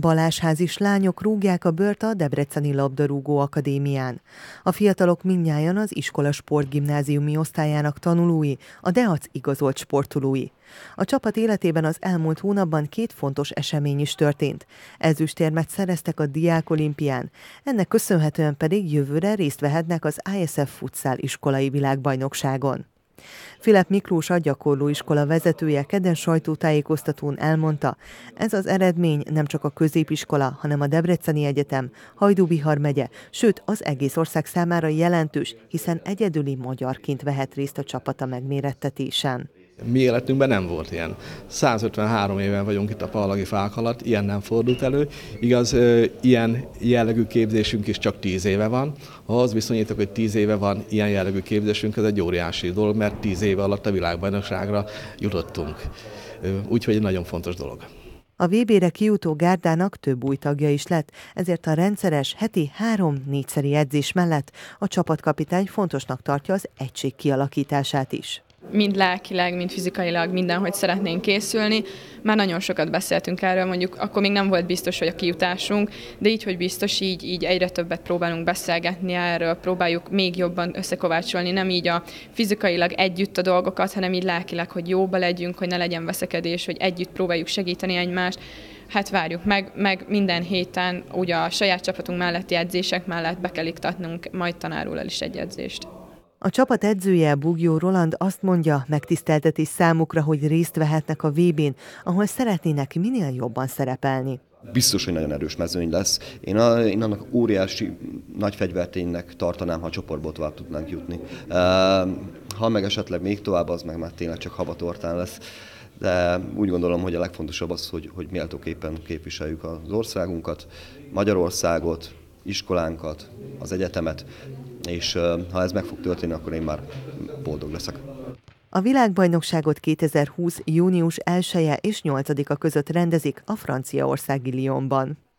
Balázsházis lányok rúgják a bört a Debreceni Labdarúgó Akadémián. A fiatalok mindnyájan az iskola sportgimnáziumi osztályának tanulói, a DEAC igazolt sportolói. A csapat életében az elmúlt hónapban két fontos esemény is történt. Ezüstérmet szereztek a Diák Olimpián, ennek köszönhetően pedig jövőre részt vehetnek az ISF futszál iskolai világbajnokságon. Filip Miklós a iskola vezetője kedden sajtótájékoztatón elmondta, ez az eredmény nem csak a középiskola, hanem a Debreceni Egyetem, Hajdúbihar megye, sőt az egész ország számára jelentős, hiszen egyedüli magyarként vehet részt a csapata megmérettetésen. Mi életünkben nem volt ilyen. 153 éven vagyunk itt a Pallagi fák alatt, ilyen nem fordult elő. Igaz, ilyen jellegű képzésünk is csak 10 éve van. Ha az viszonyítok, hogy 10 éve van ilyen jellegű képzésünk, ez egy óriási dolog, mert 10 éve alatt a világbajnokságra jutottunk. Úgyhogy egy nagyon fontos dolog. A VB-re kijutó gárdának több új tagja is lett, ezért a rendszeres heti három-négyszeri edzés mellett a csapatkapitány fontosnak tartja az egység kialakítását is mind lelkileg, mind fizikailag mindenhogy szeretnénk készülni. Már nagyon sokat beszéltünk erről, mondjuk akkor még nem volt biztos, hogy a kijutásunk, de így, hogy biztos, így, így egyre többet próbálunk beszélgetni erről, próbáljuk még jobban összekovácsolni, nem így a fizikailag együtt a dolgokat, hanem így lelkileg, hogy jóba legyünk, hogy ne legyen veszekedés, hogy együtt próbáljuk segíteni egymást, hát várjuk meg, meg minden héten ugye a saját csapatunk melletti edzések mellett be kell iktatnunk majd tanárul el is egy edzést. A csapat edzője Bugyó Roland azt mondja, megtiszteltetés számukra, hogy részt vehetnek a VB-n, ahol szeretnének minél jobban szerepelni. Biztos, hogy nagyon erős mezőny lesz. Én, a, én annak óriási nagy fegyverténynek tartanám, ha a csoportból tovább tudnánk jutni. Ha meg esetleg még tovább, az meg már tényleg csak habatortán lesz de úgy gondolom, hogy a legfontosabb az, hogy, hogy méltóképpen képviseljük az országunkat, Magyarországot, iskolánkat, az egyetemet, és ha ez meg fog történni, akkor én már boldog leszek. A világbajnokságot 2020. június 1 -e és 8-a között rendezik a franciaországi Lyonban.